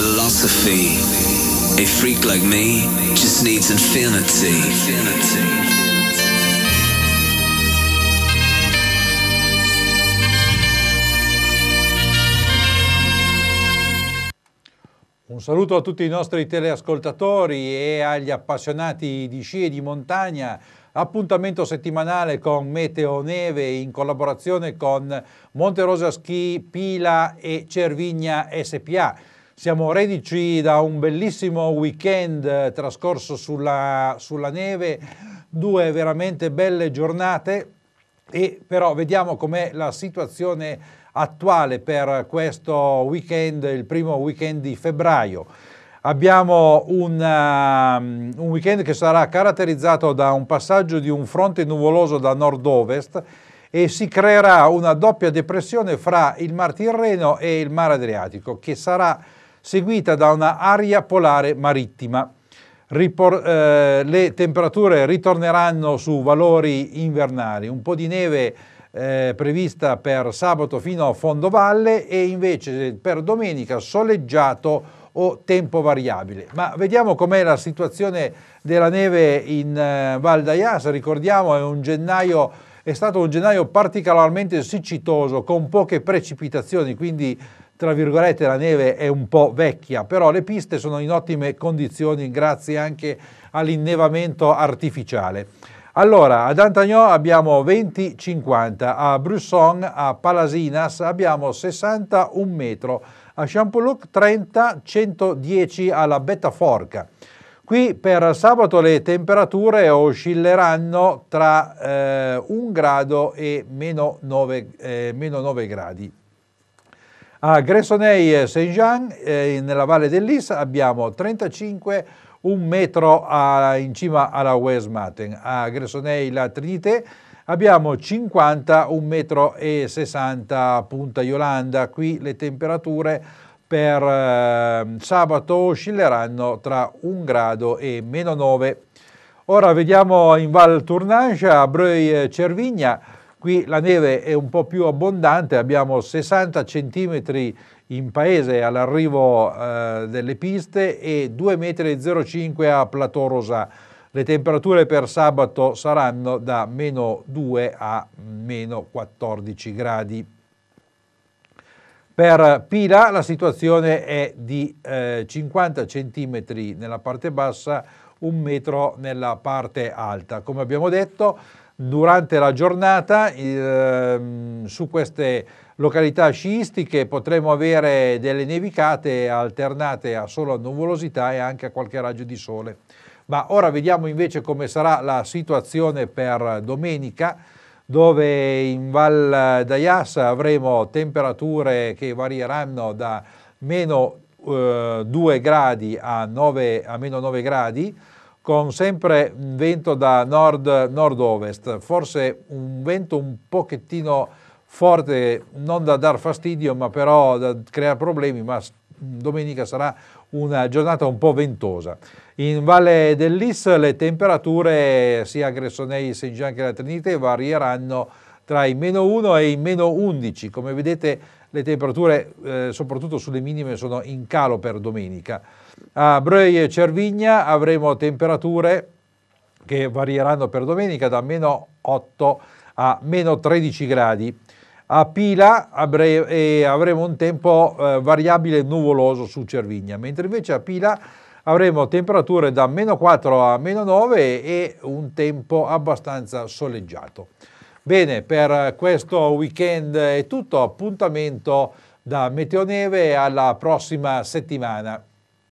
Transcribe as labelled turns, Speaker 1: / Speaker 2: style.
Speaker 1: philosophy. A freak like me just needs infinity. infinity. Un saluto a tutti i nostri teleascoltatori e agli appassionati di sci e di montagna. Appuntamento settimanale con Meteo Neve in collaborazione con Monte Rosa Ski, Pila e Cervigna SPA. Siamo reduci da un bellissimo weekend eh, trascorso sulla, sulla neve, due veramente belle giornate e però vediamo com'è la situazione attuale per questo weekend, il primo weekend di febbraio. Abbiamo un, uh, un weekend che sarà caratterizzato da un passaggio di un fronte nuvoloso da nord-ovest e si creerà una doppia depressione fra il Mar Tirreno e il Mar Adriatico che sarà seguita da una aria polare marittima. Ripor- eh, le temperature ritorneranno su valori invernali, un po' di neve eh, prevista per sabato fino a fondovalle e invece per domenica soleggiato o tempo variabile. Ma vediamo com'è la situazione della neve in eh, Val d'Aias, ricordiamo è un gennaio è stato un gennaio particolarmente siccitoso con poche precipitazioni, quindi tra virgolette la neve è un po' vecchia, però le piste sono in ottime condizioni grazie anche all'innevamento artificiale. Allora, ad Antagnò abbiamo 20-50, a Brusson, a Palasinas abbiamo 61 metro, a Champoluc 30-110 alla Bettaforca. Qui per sabato le temperature oscilleranno tra eh, grado e meno 9, eh, meno 9 gradi. A Gressoney Saint-Jean, eh, nella valle dell'Is, abbiamo 35 un metro a, in cima alla West Mountain. A Gressoney la Trinité abbiamo 50, un metro e 60 a Punta Yolanda. Qui le temperature per eh, sabato oscilleranno tra 1 grado e meno 9. Ora vediamo in Val Tournanche, a Breuil Cervigna, Qui la neve è un po' più abbondante, abbiamo 60 cm in paese all'arrivo eh, delle piste e 2,05 m a Plateau Rosà. Le temperature per sabato saranno da meno 2 a meno 14 gradi. Per Pila la situazione è di eh, 50 cm nella parte bassa, un metro nella parte alta. Come abbiamo detto, durante la giornata eh, su queste località sciistiche potremo avere delle nevicate alternate a solo a nuvolosità e anche a qualche raggio di sole. Ma ora vediamo invece come sarà la situazione per domenica dove in Val d'Aiassa avremo temperature che varieranno da meno eh, 2 gradi a, 9, a meno 9 gradi, con sempre un vento da nord-nord-ovest, forse un vento un pochettino forte, non da dar fastidio, ma però da creare problemi, ma domenica sarà una giornata un po' ventosa. In Valle dell'Is le temperature sia a Gressonei, San Gian che la Trinite varieranno tra i meno 1 e i meno 11, come vedete le temperature eh, soprattutto sulle minime sono in calo per domenica. A Breuil e Cervigna avremo temperature che varieranno per domenica da meno 8 a meno 13 gradi. A Pila eh, avremo un tempo eh, variabile nuvoloso su Cervigna, mentre invece a Pila avremo temperature da meno 4 a meno 9 e un tempo abbastanza soleggiato. Bene, per questo weekend è tutto, appuntamento da Meteoneve alla prossima settimana.